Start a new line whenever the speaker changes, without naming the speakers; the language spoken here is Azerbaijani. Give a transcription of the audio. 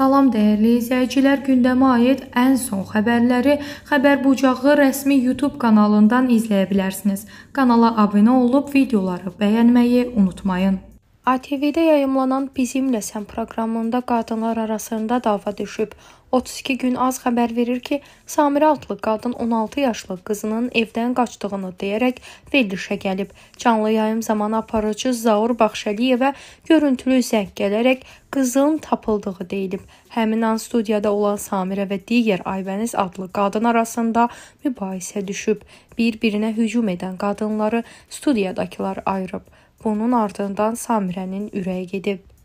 Salam dəyərli izləyicilər, gündəmə aid ən son xəbərləri Xəbər Bucağı rəsmi YouTube kanalından izləyə bilərsiniz. Kanala abunə olub videoları bəyənməyi unutmayın. ATV-də yayımlanan Bizimlə sən proqramında qadınlar arasında dava düşüb. 32 gün az xəbər verir ki, Samirə adlı qadın 16 yaşlı qızının evdən qaçdığını deyərək verilişə gəlib. Canlı yayım zamanı aparıcı Zaur Baxşəliyevə görüntülü zəng gələrək qızın tapıldığı deyilib. Həmin an studiyada olan Samirə və digər Aybəniz adlı qadın arasında mübahisə düşüb. Bir-birinə hücum edən qadınları studiyadakılar ayırıb. Bunun ardından Samirənin ürəyi gedib.